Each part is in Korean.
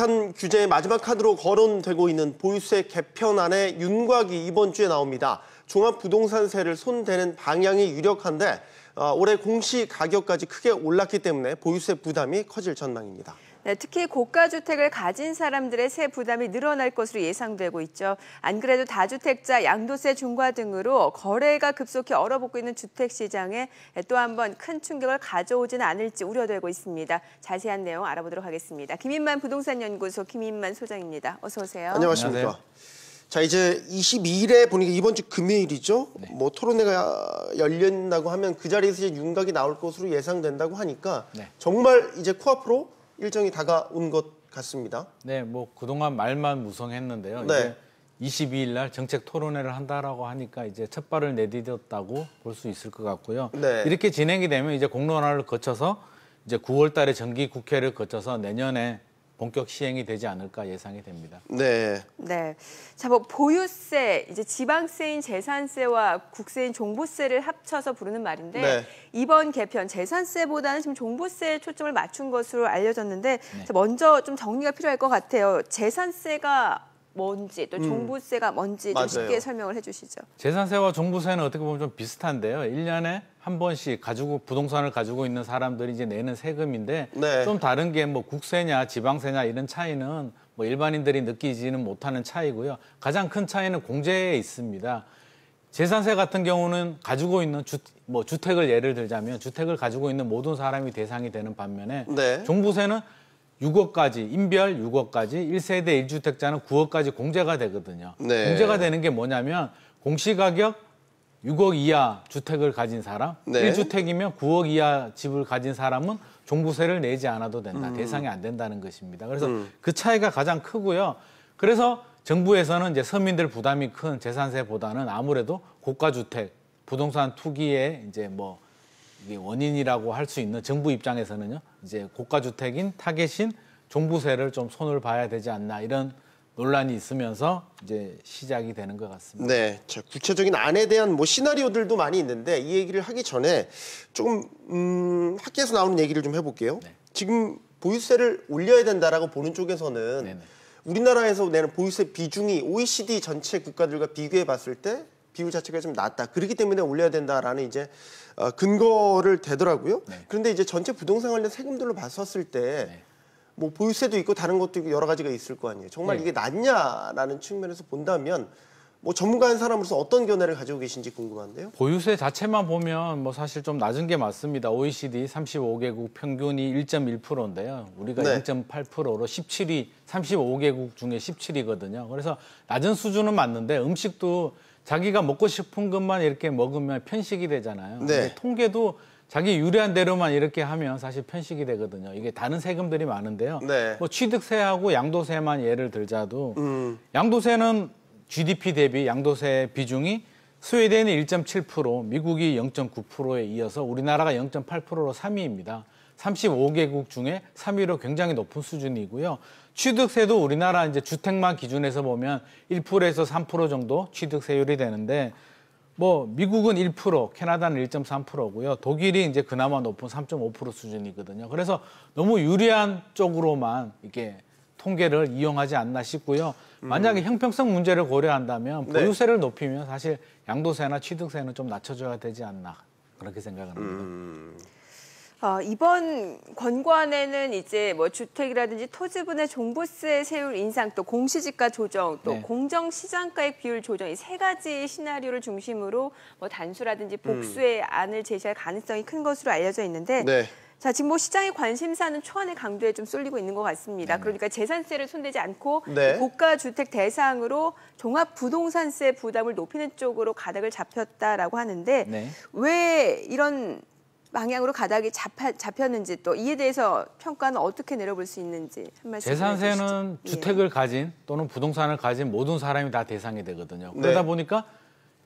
비슷한 규제의 마지막 카드로 거론되고 있는 보유세 개편안에 윤곽이 이번 주에 나옵니다. 종합부동산세를 손대는 방향이 유력한데 어, 올해 공시가격까지 크게 올랐기 때문에 보유세 부담이 커질 전망입니다. 네, 특히 고가 주택을 가진 사람들의 세 부담이 늘어날 것으로 예상되고 있죠. 안 그래도 다주택자, 양도세 중과 등으로 거래가 급속히 얼어붙고 있는 주택 시장에 또 한 번 큰 충격을 가져오지는 않을지 우려되고 있습니다. 자세한 내용 알아보도록 하겠습니다. 김인만 부동산 연구소 김인만 소장입니다. 어서 오세요. 안녕하십니까. 자 이제 22일에 보니까 이번 주 금요일이죠. 네. 뭐 토론회가 열린다고 하면 그 자리에서 이제 윤곽이 나올 것으로 예상된다고 하니까 네. 정말 이제 코앞으로 일정이 다가온 것 같습니다. 네, 뭐 그동안 말만 무성했는데요. 네. 이제 22일 날 정책 토론회를 한다라고 하니까 이제 첫 발을 내디뎠다고 볼 수 있을 것 같고요. 네. 이렇게 진행이 되면 이제 공론화를 거쳐서 이제 9월 달에 정기 국회를 거쳐서 내년에 본격 시행이 되지 않을까 예상이 됩니다. 네. 네. 자, 뭐 보유세, 이제 지방세인 재산세와 국세인 종부세를 합쳐서 부르는 말인데 네. 이번 개편 재산세보다는 지금 종부세에 초점을 맞춘 것으로 알려졌는데 네. 먼저 좀 정리가 필요할 것 같아요. 재산세가 뭔지 또 음. 종부세가 뭔지 쉽게 설명을 해주시죠. 재산세와 종부세는 어떻게 보면 좀 비슷한데요. 1년에한 번씩 가지고 부동산을 가지고 있는 사람들이 이제 내는 세금인데 네. 좀 다른 게 뭐 국세냐 지방세냐 이런 차이는 뭐 일반인들이 느끼지는 못하는 차이고요. 가장 큰 차이는 공제에 있습니다. 재산세 같은 경우는 가지고 있는 주, 뭐 주택을 예를 들자면 주택을 가지고 있는 모든 사람이 대상이 되는 반면에 네. 종부세는 6억까지 인별 6억까지 1세대 1주택자는 9억까지 공제가 되거든요. 네. 공제가 되는 게 뭐냐면 공시가격 6억 이하 주택을 가진 사람, 네. 1주택이면 9억 이하 집을 가진 사람은 종부세를 내지 않아도 된다. 음. 대상이 안 된다는 것입니다. 그래서 음. 그 차이가 가장 크고요. 그래서 정부에서는 이제 서민들 부담이 큰 재산세보다는 아무래도 고가 주택, 부동산 투기에 이제 뭐 원인이라고 할 수 있는 정부 입장에서는요. 이제 고가 주택인 타겟인 종부세를 좀 손을 봐야 되지 않나 이런 논란이 있으면서 이제 시작이 되는 것 같습니다. 네, 자, 구체적인 안에 대한 뭐 시나리오들도 많이 있는데 이 얘기를 하기 전에 조금 음, 학계에서 나오는 얘기를 좀 해볼게요. 네. 지금 보유세를 올려야 된다라고 보는 쪽에서는 네네. 네. 우리나라에서 내는 보유세 비중이 OECD 전체 국가들과 비교해 봤을 때 비율 자체가 좀 낮다. 그렇기 때문에 올려야 된다라는 이제 어, 근거를 대더라고요. 네. 그런데 이제 전체 부동산 관련 세금들로 봤었을 때. 네. 뭐 보유세도 있고 다른 것도 있고 여러 가지가 있을 거 아니에요. 정말 네. 이게 낫냐라는 측면에서 본다면 뭐 전문가인 사람으로서 어떤 견해를 가지고 계신지 궁금한데요. 보유세 자체만 보면 뭐 사실 좀 낮은 게 맞습니다. OECD 35개국 평균이 1.1%인데요. 우리가 네. 0.8%로 17위, 35개국 중에 17위거든요. 그래서 낮은 수준은 맞는데 음식도 자기가 먹고 싶은 것만 이렇게 먹으면 편식이 되잖아요. 네. 통계도 자기 유리한 대로만 이렇게 하면 사실 편식이 되거든요. 이게 다른 세금들이 많은데요. 네. 뭐 취득세하고 양도세만 예를 들자도 음. 양도세는 GDP 대비 양도세 비중이 스웨덴이 1.7%, 미국이 0.9%에 이어서 우리나라가 0.8%로 3위입니다. 35개국 중에 3위로 굉장히 높은 수준이고요. 취득세도 우리나라 이제 주택만 기준에서 보면 1%에서 3% 정도 취득세율이 되는데 뭐 미국은 1%, 캐나다는 1.3%고요. 독일이 이제 그나마 높은 3.5% 수준이거든요. 그래서 너무 유리한 쪽으로만 이렇게 통계를 이용하지 않나 싶고요. 만약에 음. 형평성 문제를 고려한다면 네. 보유세를 네. 높이면 사실 양도세나 취득세는 좀 낮춰줘야 되지 않나 그렇게 생각을 합니다. 음. 어, 이번 권고안에는 이제 뭐 주택이라든지 토지분의 종부세 세율 인상 또 공시지가 조정 또 네. 공정 시장가액 비율 조정 이 세 가지 시나리오를 중심으로 뭐 단수라든지 음. 복수의 음. 안을 제시할 가능성이 큰 것으로 알려져 있는데 네. 자, 지금 뭐 시장의 관심사는 초안의 강도에 좀 쏠리고 있는 것 같습니다. 네. 그러니까 재산세를 손대지 않고 네. 고가주택 대상으로 종합부동산세 부담을 높이는 쪽으로 가닥을 잡혔다라고 하는데 네. 왜 이런 방향으로 가닥이 잡하, 잡혔는지 또 이에 대해서 평가는 어떻게 내려볼 수 있는지 한 말씀 재산세는 예. 주택을 예. 가진 또는 부동산을 가진 모든 사람이 다 대상이 되거든요. 네. 그러다 보니까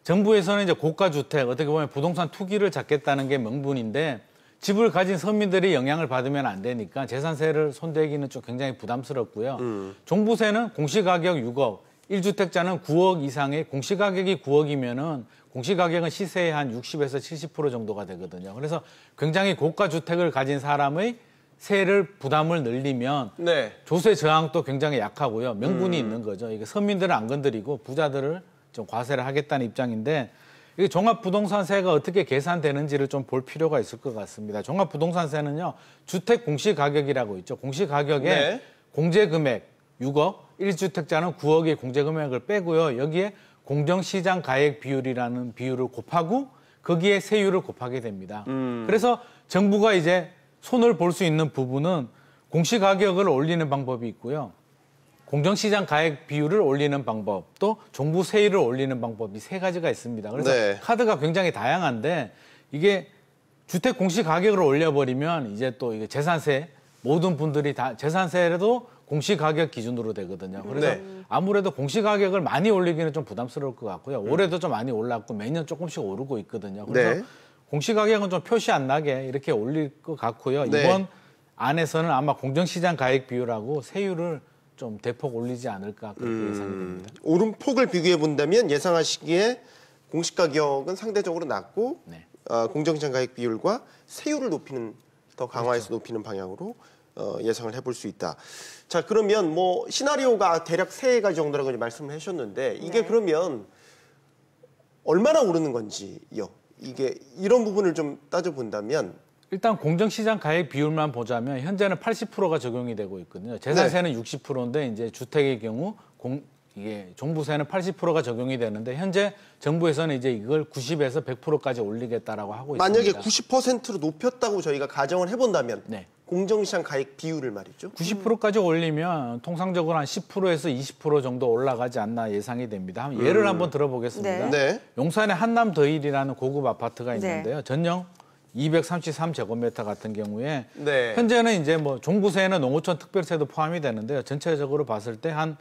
정부에서는 이제 고가 주택 어떻게 보면 부동산 투기를 잡겠다는 게 명분인데 집을 가진 서민들이 영향을 받으면 안 되니까 재산세를 손대기는 좀 굉장히 부담스럽고요. 음. 종부세는 공시가격 6억, 일주택자는 9억 이상의 공시가격이 9억이면은 공시가격은 시세의 한 60에서 70% 정도가 되거든요. 그래서 굉장히 고가 주택을 가진 사람의 세를 부담을 늘리면 네. 조세 저항도 굉장히 약하고요. 명분이 음. 있는 거죠. 이게 서민들을 안 건드리고 부자들을 좀 과세를 하겠다는 입장인데 이게 종합부동산세가 어떻게 계산되는지를 좀 볼 필요가 있을 것 같습니다. 종합부동산세는요. 주택 공시가격이라고 있죠. 공시가격에 네. 공제금액 6억, 1주택자는 9억의 공제금액을 빼고요. 여기에 공정시장 가액 비율이라는 비율을 곱하고 거기에 세율을 곱하게 됩니다. 음. 그래서 정부가 이제 손을 볼 수 있는 부분은 공시가격을 올리는 방법이 있고요. 공정시장 가액 비율을 올리는 방법, 또 정부 세율을 올리는 방법이 세 가지가 있습니다. 그래서 네. 카드가 굉장히 다양한데 이게 주택 공시가격을 올려버리면 이제 또 이게 재산세 모든 분들이 다 재산세라도 공시 가격 기준으로 되거든요. 음. 그래서 네. 아무래도 공시 가격을 많이 올리기는 좀 부담스러울 것 같고요. 올해도 좀 많이 올랐고 매년 조금씩 오르고 있거든요. 그래서 네. 공시 가격은 좀 표시 안 나게 이렇게 올릴 것 같고요. 네. 이번 안에서는 아마 공정시장 가액 비율하고 세율을 좀 대폭 올리지 않을까 그렇게 음... 예상이 됩니다. 오름폭을 비교해 본다면 예상하시기에 공시 가격은 상대적으로 낮고 네. 어, 공정시장 가액 비율과 세율을 높이는 더 강화해서 그렇죠. 높이는 방향으로 어, 예상을 해볼 수 있다. 자 그러면 뭐 시나리오가 대략 세 가지 정도라고 말씀을 하셨는데 이게 네. 그러면 얼마나 오르는 건지요. 이게 이런 부분을 좀 따져본다면 일단 공정시장 가액 비율만 보자면 현재는 80%가 적용이 되고 있거든요. 재산세는 네. 60%인데 이제 주택의 경우 공, 이게 종부세는 80%가 적용이 되는데 현재 정부에서는 이제 이걸 90에서 100%까지 올리겠다라고 하고 있습니다. 만약에 90%로 높였다고 저희가 가정을 해본다면 네. 공정시장 가액 비율을 말이죠. 90%까지 올리면 통상적으로 한 10%에서 20% 정도 올라가지 않나 예상이 됩니다. 예를 음. 한번 들어보겠습니다. 네. 용산의 한남 더일이라는 고급 아파트가 네. 있는데요. 네. 전용 233제곱미터 같은 경우에 네. 현재는 이제 뭐 종부세는 농어촌 특별세도 포함이 되는데요. 전체적으로 봤을 때한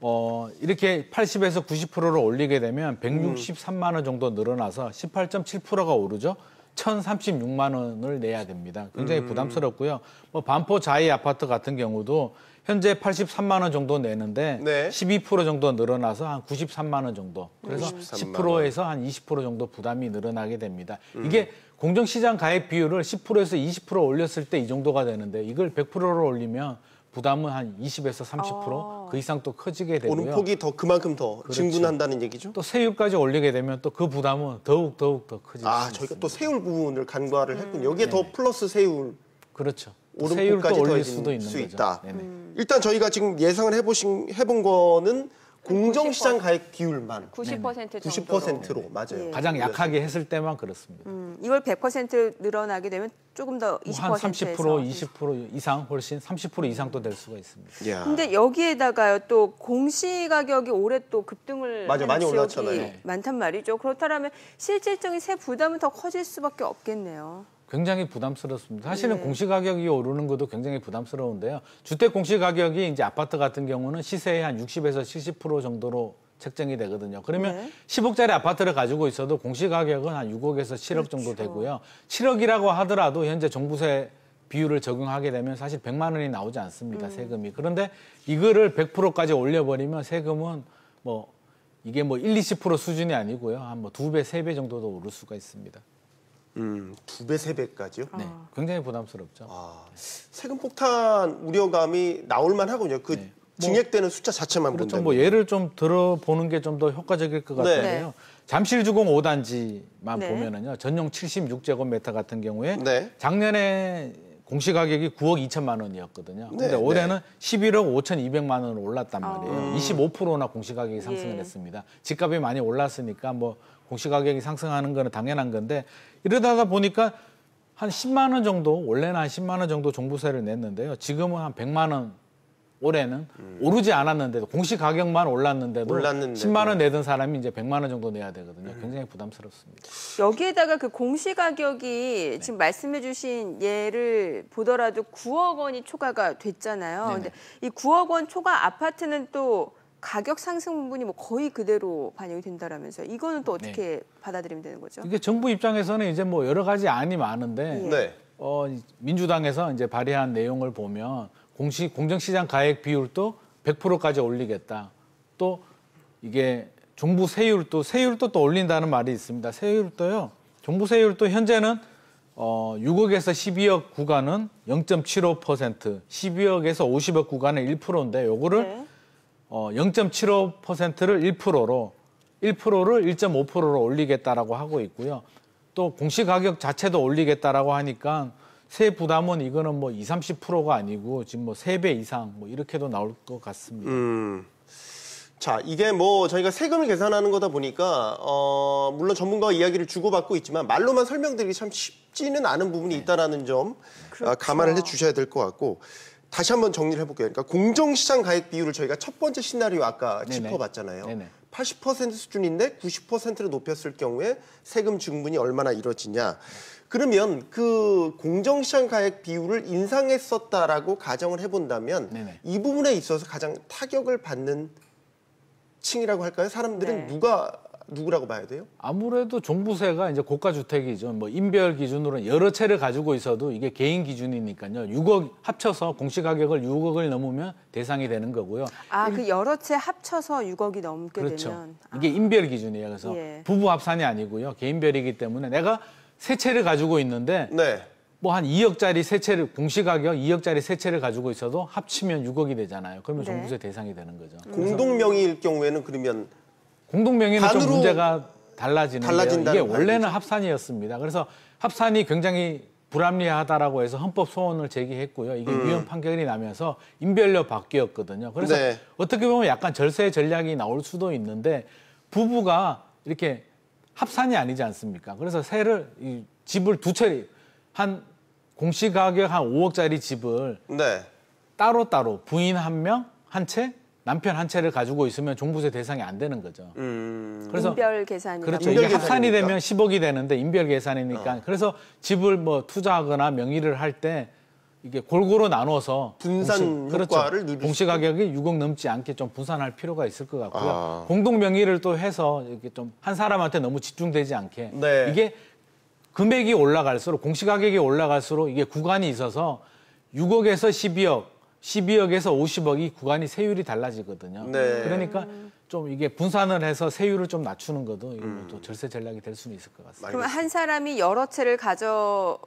어, 이렇게 80에서 9 0를 올리게 되면 163만 원 정도 늘어나서 18.7%가 오르죠. 1,036만 원을 내야 됩니다. 굉장히 음. 부담스럽고요. 뭐 반포 자이 아파트 같은 경우도 현재 83만 원 정도 내는데 네. 12% 정도 늘어나서 한 93만 원 정도. 그래서 10%에서 한 20% 정도 부담이 늘어나게 됩니다. 음. 이게 공정시장 가액 비율을 10%에서 20% 올렸을 때 이 정도가 되는데 이걸 100%로 올리면 부담은 한 20에서 30%그 아. 이상 또 커지게 되고요. 오름폭이 더 그만큼 더 그렇죠. 증분한다는 얘기죠. 또 세율까지 올리게 되면 또 그 부담은 더욱 더욱 더 커지죠. 아, 저희가 또 세율 부분을 간과를 했군요. 음. 여기에 네더 네. 플러스 세율. 그렇죠. 오른폭까지 더해질 수도 있는 수 거죠. 다 음. 일단 저희가 지금 예상을 해보신 해 본 거는 공정시장 가액 비율만 90% 90%로 맞아요. 예. 가장 그렇죠. 약하게 했을 때만 그렇습니다. 음, 이걸 100% 늘어나게 되면 조금 더 20%에서 뭐3 0 20% 이상 훨씬 30% 이상 도될 수가 있습니다. 야. 근데 여기에다가요 또 공시 가격이 올해 또 급등을 맞아 많이 올랐잖아요. 네. 많단 말이죠. 그렇다면 실질적인 세 부담은 더 커질 수밖에 없겠네요. 굉장히 부담스럽습니다. 사실은 네. 공시 가격이 오르는 것도 굉장히 부담스러운데요. 주택 공시 가격이 이제 아파트 같은 경우는 시세의 한 60에서 70% 정도로 책정이 되거든요. 그러면 네. 10억짜리 아파트를 가지고 있어도 공시 가격은 한 6억에서 7억 그렇죠. 정도 되고요. 7억이라고 하더라도 현재 정부세 비율을 적용하게 되면 사실 100만 원이 나오지 않습니다. 음. 세금이. 그런데 이거를 100%까지 올려버리면 세금은 뭐 이게 뭐 1, 20% 수준이 아니고요. 한 뭐2 배, 3배 정도도 오를 수가 있습니다. 음, 두 배, 세 배까지요? 네, 아. 굉장히 부담스럽죠. 아, 세금 폭탄 우려감이 나올만 하군요. 그 네. 뭐 증액되는 뭐, 숫자 자체만 그렇죠. 본다면. 뭐 예를 좀 들어보는 게 좀 더 효과적일 것 네. 같은데요. 잠실주공 5단지만 보면은요. 전용 76제곱미터 같은 경우에 네. 작년에 공시 가격이 9억 2천만 원이었거든요. 근데 네, 네. 올해는 네. 11억 5,200만 원으로 올랐단 말이에요. 아. 음. 25%나 공시 가격이 예. 상승을 예. 했습니다. 집값이 많이 올랐으니까 뭐 공시 가격이 상승하는 거는 당연한 건데 이러다 가 보니까 한 10만 원 정도 원래는 한 10만 원 정도 종부세를 냈는데요. 지금은 한 100만 원 올해는 음. 오르지 않았는데도 공시 가격만 올랐는데도 올랐는데, 10만 원 내던 사람이 이제 100만 원 정도 내야 되거든요. 음. 굉장히 부담스럽습니다. 여기에다가 그 공시 가격이 네. 지금 말씀해 주신 예를 보더라도 9억 원이 초과가 됐잖아요. 네네. 근데 이 9억 원 초과 아파트는 또 가격 상승 부분이 뭐 거의 그대로 반영이 된다라면서요. 이거는 또 어떻게 네. 받아들이면 되는 거죠? 이게 정부 입장에서는 이제 뭐 여러 가지 안이 많은데 예. 네. 어 민주당에서 이제 발의한 내용을 보면 공시, 공정시장 가액 비율도 100%까지 올리겠다. 또 이게 종부 세율도 세율도 또 올린다는 말이 있습니다. 세율도요. 종부 세율도 현재는 어 6억에서 12억 구간은 0.75%, 12억에서 50억 구간은 1%인데 요거를 네. 어 0.75%를 1%로 1%를 1.5%로 올리겠다라고 하고 있고요. 또 공시 가격 자체도 올리겠다라고 하니까 세 부담은 이거는 뭐 20, 30%가 아니고 지금 뭐 세 배 이상 뭐 이렇게도 나올 것 같습니다. 음. 자, 이게 뭐 저희가 세금을 계산하는 거다 보니까 어, 물론 전문가와 이야기를 주고받고 있지만 말로만 설명드리기 참 쉽지는 않은 부분이 네. 있다라는 점 아, 그렇죠. 감안을 해 주셔야 될 것 같고 다시 한번 정리를 해볼게요. 그러니까 공정시장 가액 비율을 저희가 첫 번째 시나리오 아까 네네. 짚어봤잖아요. 네네. 80% 수준인데 90%를 높였을 경우에 세금 증분이 얼마나 이뤄지냐. 그러면 그 공정시장 가액 비율을 인상했었다라고 가정을 해본다면 네네. 이 부분에 있어서 가장 타격을 받는 층이라고 할까요? 사람들은 네. 누가 누구라고 봐야 돼요? 아무래도 종부세가 이제 고가 주택이죠. 뭐 인별 기준으로는 여러 채를 가지고 있어도 이게 개인 기준이니까요. 6억 합쳐서 공시 가격을 6억을 넘으면 대상이 되는 거고요. 아, 그 여러 채 합쳐서 6억이 넘게 그렇죠. 되면 이게 아. 인별 기준이에요. 그래서 예. 부부 합산이 아니고요. 개인별이기 때문에 내가 세 채를 가지고 있는데 네. 뭐한 2억짜리 세 채를 공시가격 2억짜리 세 채를 가지고 있어도 합치면 6억이 되잖아요. 그러면 네. 종부세 대상이 되는 거죠. 음. 공동 명의일 경우에는 그러면 공동 명의는 좀 문제가 달라지는데 달라진다는 이게 원래는 합산이었습니다. 그래서 합산이 굉장히 불합리하다라고 해서 헌법 소원을 제기했고요. 이게 음. 위헌 판결이 나면서 인별로 바뀌었거든요. 그래서 네. 어떻게 보면 약간 절세 전략이 나올 수도 있는데 부부가 이렇게 합산이 아니지 않습니까? 그래서 세를 이 집을 두채한 공시 가격 한 5억짜리 집을 네. 따로 따로 부인 한 명, 한 채, 남편 한 채를 가지고 있으면 종부세 대상이 안 되는 거죠. 음... 그래서 인별 계산이 그렇죠. 이게 합산이 되면 10억이 되는데 인별 계산이니까 어. 그래서 집을 뭐 투자하거나 명의를 할때 이게 골고루 나눠서 분산 공시, 그렇죠. 효과를 그렇죠. 공시 가격이 6억 넘지 않게 좀 분산할 필요가 있을 것 같고요. 아. 공동 명의를 또 해서 이렇게 좀 한 사람한테 너무 집중되지 않게 네. 이게 금액이 올라갈수록 공시 가격이 올라갈수록 이게 구간이 있어서 6억에서 12억, 12억에서 50억 이 구간이 세율이 달라지거든요. 네. 그러니까 좀 이게 분산을 해서 세율을 좀 낮추는 것도 음. 또 절세 전략이 될 수는 있을 것 같습니다. 그럼 한 사람이 여러 채를 가져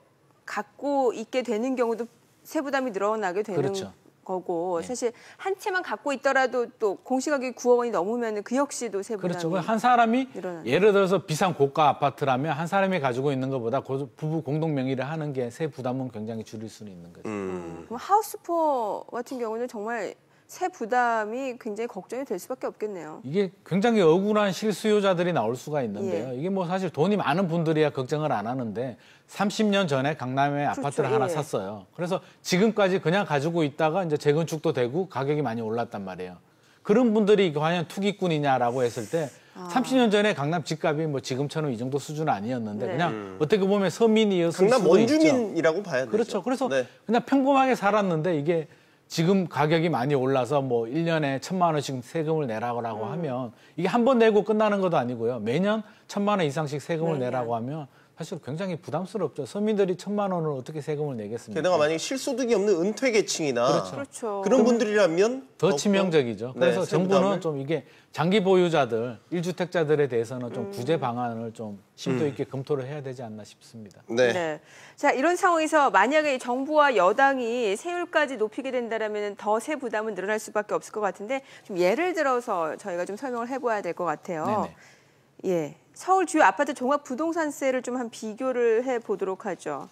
갖고 있게 되는 경우도 세부담이 늘어나게 되는 그렇죠. 거고 네. 사실 한 채만 갖고 있더라도 또 공시가격이 9억 원이 넘으면 그 역시도 세부담이 그렇죠. 한 사람이 늘어나는. 예를 들어서 비싼 고가 아파트라면 한 사람이 가지고 있는 것보다 그 부부 공동 명의를 하는 게 세부담은 굉장히 줄일 수는 있는 거죠. 음. 음. 그 하우스포 같은 경우는 정말 세 부담이 굉장히 걱정이 될 수밖에 없겠네요. 이게 굉장히 억울한 실수요자들이 나올 수가 있는데요. 예. 이게 뭐 사실 돈이 많은 분들이야 걱정을 안 하는데 30년 전에 강남에 그렇죠. 아파트를 하나 예. 샀어요. 그래서 지금까지 그냥 가지고 있다가 이제 재건축도 되고 가격이 많이 올랐단 말이에요. 그런 분들이 과연 투기꾼이냐라고 했을 때 아. 30년 전에 강남 집값이 뭐 지금처럼 이 정도 수준 아니었는데 네. 그냥 음. 어떻게 보면 서민이었을 강남 수 원주민이라고 봐야 되죠. 그렇죠. 그래서 네. 그냥 평범하게 살았는데 이게 지금 가격이 많이 올라서 뭐 1년에 천만 원씩 세금을 내라고 음. 하면 이게 한 번 내고 끝나는 것도 아니고요. 매년 천만 원 이상씩 세금을 매 네. 내라고 하면 사실 굉장히 부담스럽죠. 서민들이 천만 원을 어떻게 세금을 내겠습니까? 게다가 만약에 실소득이 없는 은퇴 계층이나 그렇죠. 그렇죠. 그런 분들이라면 더 치명적이죠. 네, 그래서 정부는 좀 이게 장기 보유자들, 일주택자들에 대해서는 좀 음. 구제 방안을 좀 심도 음. 있게 음. 검토를 해야 되지 않나 싶습니다. 네. 네. 자, 이런 상황에서 만약에 정부와 여당이 세율까지 높이게 된다면 더 세 부담은 늘어날 수밖에 없을 것 같은데 좀 예를 들어서 저희가 좀 설명을 해봐야 될 것 같아요. 네네. 예. 서울 주요 아파트 종합 부동산세를 좀 한 비교를 해 보도록 하죠.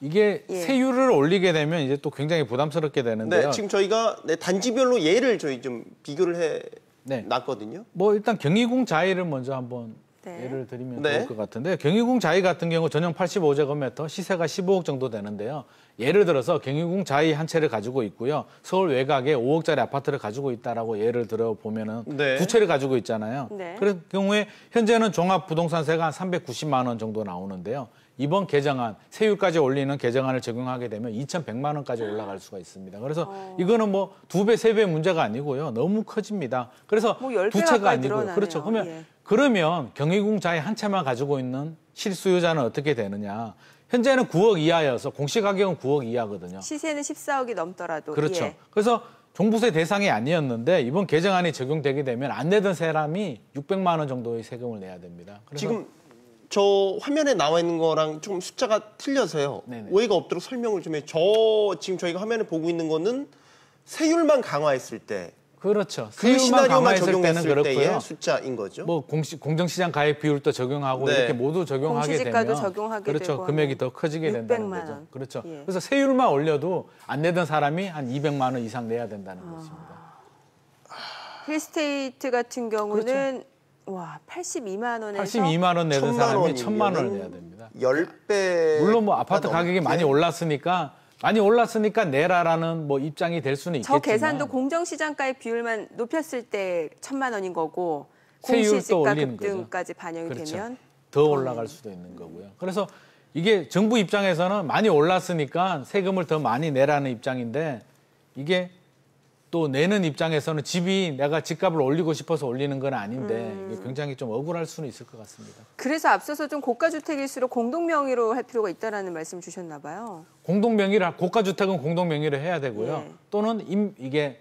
이게 예. 세율을 올리게 되면 이제 또 굉장히 부담스럽게 되는데요. 네, 지금 저희가 네, 단지별로 예를 저희 좀 비교를 해 네. 놨거든요. 뭐 일단 경희궁 자해를 먼저 한번 네. 예를 드리면 네. 좋을 것 같은데 경희궁 자이 같은 경우 전용 85제곱미터 시세가 15억 정도 되는데요. 예를 들어서 경희궁 자이 한 채를 가지고 있고요. 서울 외곽에 5억짜리 아파트를 가지고 있다라고 예를 들어 보면은 네. 두 채를 가지고 있잖아요. 네. 그런 경우에 현재는 종합 부동산세가 390만 원 정도 나오는데요. 이번 개정안 세율까지 올리는 개정안을 적용하게 되면 2,100만 원까지 올라갈 수가 있습니다. 그래서 어... 이거는 뭐 두 배, 세 배 문제가 아니고요. 너무 커집니다. 그래서 뭐두 채가 아니고요. 그렇죠. 그러면 예. 그러면 경희공자의 한 채만 가지고 있는 실수요자는 어떻게 되느냐. 현재는 9억 이하여서 공시가격은 9억 이하거든요. 시세는 14억이 넘더라도. 그렇죠. 예. 그래서 종부세 대상이 아니었는데 이번 개정안이 적용되게 되면 안 내던 사람이 600만 원 정도의 세금을 내야 됩니다. 지금 저 화면에 나와 있는 거랑 좀 숫자가 틀려서요. 네네. 오해가 없도록 설명을 좀 해요. 저 지금 저희가 화면을 보고 있는 거는 세율만 강화했을 때 그렇죠. 그 시나리오만 적용했을 때는 그렇고요. 숫자인 거죠. 뭐 공시, 공정시장 가입 비율도 적용하고 네. 이렇게 모두 적용하게 되면 적용하게 그렇죠. 금액이 더 커지게 된다는 거죠. 원. 그렇죠. 예. 그래서 세율만 올려도 안 내던 사람이 한 200만 원 이상 내야 된다는 아. 것입니다. 힐스테이트 같은 경우는 그렇죠. 와 82만 원에서 82만 원 내던 사람이 1,000만 원을 내야 됩니다. 10배 물론 뭐 아파트 가격이 많이 네. 올랐으니까 많이 올랐으니까 내라라는 뭐 입장이 될 수는 있겠지만 저 계산도 공정시장가의 비율만 높였을 때 천만 원인 거고 공시지가 급등까지 반영이 그렇죠. 되면 더 올라갈 수도 있는 거고요. 그래서 이게 정부 입장에서는 많이 올랐으니까 세금을 더 많이 내라는 입장인데 이게 또 내는 입장에서는 집이 내가 집값을 올리고 싶어서 올리는 건 아닌데 음. 굉장히 좀 억울할 수는 있을 것 같습니다. 그래서 앞서서 좀 고가 주택일수록 공동 명의로 할 필요가 있다는 말씀 주셨나 봐요. 공동 명의라 고가 주택은 공동 명의로 해야 되고요. 네. 또는 임, 이게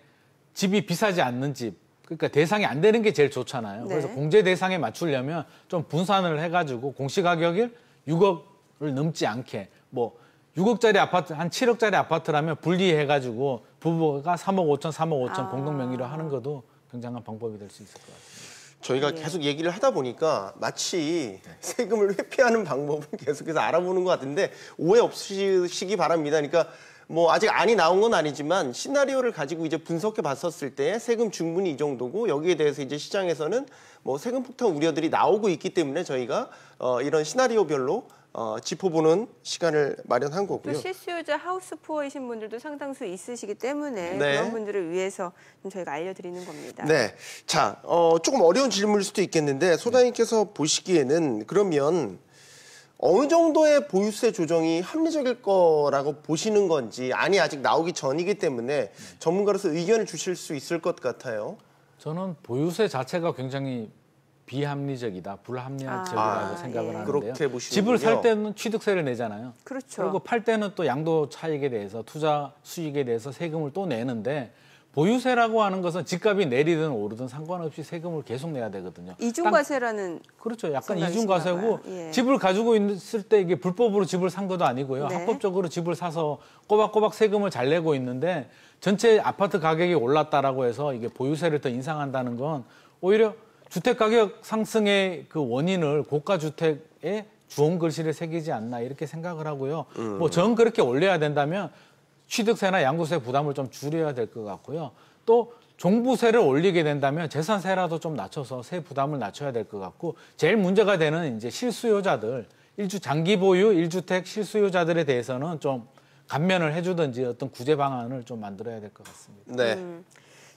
집이 비싸지 않는 집 그러니까 대상이 안 되는 게 제일 좋잖아요. 네. 그래서 공제 대상에 맞추려면 좀 분산을 해가지고 공시 가격일 6억을 넘지 않게 뭐 6억짜리 아파트 한 7억짜리 아파트라면 분리해가지고 부부가 3억 5천, 3억 5천 아. 공동 명의로 하는 것도 굉장한 방법이 될 수 있을 것 같습니다. 저희가 네. 계속 얘기를 하다 보니까 마치 네. 세금을 회피하는 방법을 계속해서 알아보는 것 같은데 오해 없으시기 바랍니다. 그러니까 뭐 아직 안이 나온 건 아니지만 시나리오를 가지고 이제 분석해 봤었을 때 세금 중분이 이 정도고 여기에 대해서 이제 시장에서는 뭐 세금 폭탄 우려들이 나오고 있기 때문에 저희가 어 이런 시나리오별로 어, 짚어보는 시간을 마련한 거고요. 실수요자 하우스 푸어이신 분들도 상당수 있으시기 때문에 네. 그런 분들을 위해서 좀 저희가 알려드리는 겁니다. 네, 자 어, 조금 어려운 질문일 수도 있겠는데 소장님께서 보시기에는 그러면 어느 정도의 보유세 조정이 합리적일 거라고 보시는 건지 아니 아직 나오기 전이기 때문에 전문가로서 의견을 주실 수 있을 것 같아요. 저는 보유세 자체가 굉장히 비합리적이다, 불합리적이라고 아, 생각을 예. 하는데요. 집을 살 때는 취득세를 내잖아요. 그렇죠. 그리고 팔 때는 또 양도 차익에 대해서 투자 수익에 대해서 세금을 또 내는데 보유세라고 하는 것은 집값이 내리든 오르든 상관없이 세금을 계속 내야 되거든요. 이중과세라는 땅, 그렇죠. 약간 이중과세고 예. 집을 가지고 있을 때 이게 불법으로 집을 산 것도 아니고요. 네. 합법적으로 집을 사서 꼬박꼬박 세금을 잘 내고 있는데 전체 아파트 가격이 올랐다라고 해서 이게 보유세를 더 인상한다는 건 오히려 주택 가격 상승의 그 원인을 고가 주택에 주홍 글씨를 새기지 않나 이렇게 생각을 하고요. 음. 뭐전 그렇게 올려야 된다면 취득세나 양도세 부담을 좀 줄여야 될 것 같고요. 또 종부세를 올리게 된다면 재산세라도 좀 낮춰서 세 부담을 낮춰야 될 것 같고 제일 문제가 되는 이제 실수요자들 일주 장기 보유 일주택 실수요자들에 대해서는 좀 감면을 해주든지 어떤 구제 방안을 좀 만들어야 될 것 같습니다. 네. 음.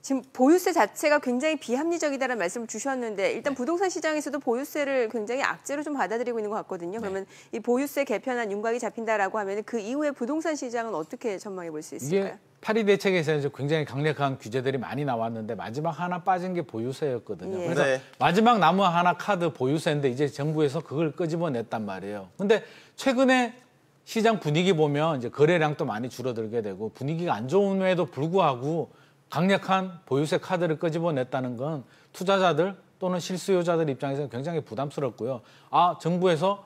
지금 보유세 자체가 굉장히 비합리적이다라는 말씀을 주셨는데 일단 네. 부동산 시장에서도 보유세를 굉장히 악재로 좀 받아들이고 있는 것 같거든요. 네. 그러면 네. 이 보유세 개편안 윤곽이 잡힌다라고 하면 그 이후에 부동산 시장은 어떻게 전망해 볼 수 있을까요? 파리 대책에서는 이제 굉장히 강력한 규제들이 많이 나왔는데 마지막 하나 빠진 게 보유세였거든요. 예. 그래서 네. 마지막 나무 하나 카드 보유세인데 이제 정부에서 그걸 끄집어냈단 말이에요. 근데 최근에 시장 분위기 보면 이제 거래량도 많이 줄어들게 되고 분위기가 안 좋은 에도 불구하고 강력한 보유세 카드를 끄집어냈다는 건 투자자들 또는 실수요자들 입장에서는 굉장히 부담스럽고요. 아, 정부에서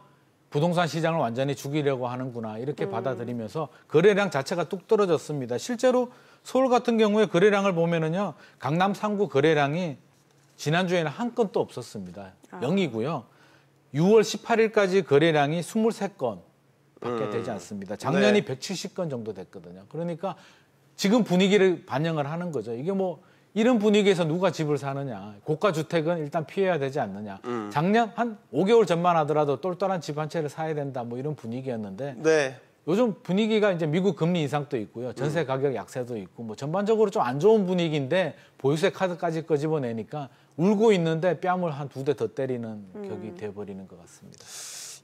부동산 시장을 완전히 죽이려고 하는구나 이렇게 음. 받아들이면서 거래량 자체가 뚝 떨어졌습니다. 실제로 서울 같은 경우에 거래량을 보면은요. 강남 3구 거래량이 지난주에는 한 건도 없었습니다. 0이고요. 아. 6월 18일까지 거래량이 23건 밖에 음. 되지 않습니다. 네. 작년이 네. 170건 정도 됐거든요. 그러니까 지금 분위기를 반영을 하는 거죠. 이게 뭐 이런 분위기에서 누가 집을 사느냐. 고가 주택은 일단 피해야 되지 않느냐. 음. 작년 한 5개월 전만 하더라도 똘똘한 집 한 채를 사야 된다 뭐 이런 분위기였는데 네. 요즘 분위기가 이제 미국 금리 인상도 있고요. 전세 음. 가격 약세도 있고 뭐 전반적으로 좀 안 좋은 분위기인데 보유세 카드까지 꺼집어내니까 울고 있는데 뺨을 한 두 대 더 때리는 격이 음. 돼버리는 것 같습니다.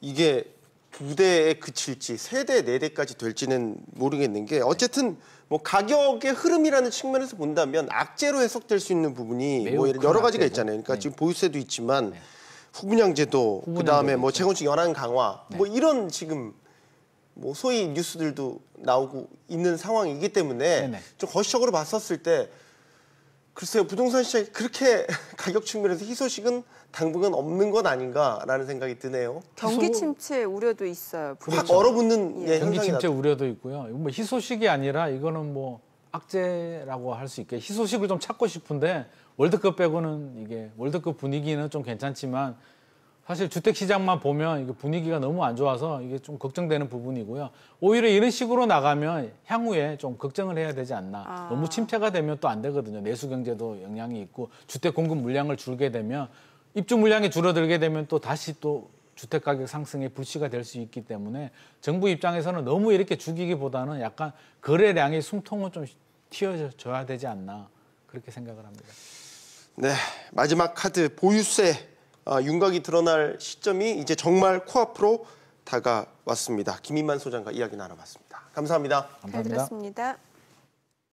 이게 두 대에 그칠지 세 대, 네 대까지 될지는 모르겠는 게 어쨌든 뭐 가격의 흐름이라는 측면에서 본다면 악재로 해석될 수 있는 부분이 뭐 여러 가지가 있잖아요. 그러니까 네. 지금 보유세도 있지만 네. 후분양제도 그다음에 뭐 재건축 그렇죠. 연한 강화 네. 뭐 이런 지금 뭐 소위 뉴스들도 나오고 있는 상황이기 때문에 네네. 좀 거시적으로 봤었을 때 글쎄요 부동산 시장이 그렇게 가격 측면에서 희소식은 당분간 없는 건 아닌가라는 생각이 드네요. 경기 침체 우려도 있어요. 불이. 렇 얼어붙는 예. 예, 경기 침체 나타 우려도 있고요. 뭐 희소식이 아니라 이거는 뭐 악재라고 할 수 있게 희소식을 좀 찾고 싶은데 월드컵 빼고는 이게 월드컵 분위기는 좀 괜찮지만 사실 주택 시장만 보면 이게 분위기가 너무 안 좋아서 이게 좀 걱정되는 부분이고요. 오히려 이런 식으로 나가면 향후에 좀 걱정을 해야 되지 않나. 아. 너무 침체가 되면 또 안 되거든요. 내수 경제도 영향이 있고 주택 공급 물량을 줄게 되면 입주 물량이 줄어들게 되면 또 다시 또 주택 가격 상승에 불씨가 될 수 있기 때문에 정부 입장에서는 너무 이렇게 죽이기보다는 약간 거래량의 숨통을좀 튀어줘야 되지 않나 그렇게 생각을 합니다. 네, 마지막 카드 보유세 아, 윤곽이 드러날 시점이 이제 정말 코앞으로 다가왔습니다. 김인만 소장과 이야기 나눠봤습니다. 감사합니다. 네, 감사합니다. 잘 들었습니다.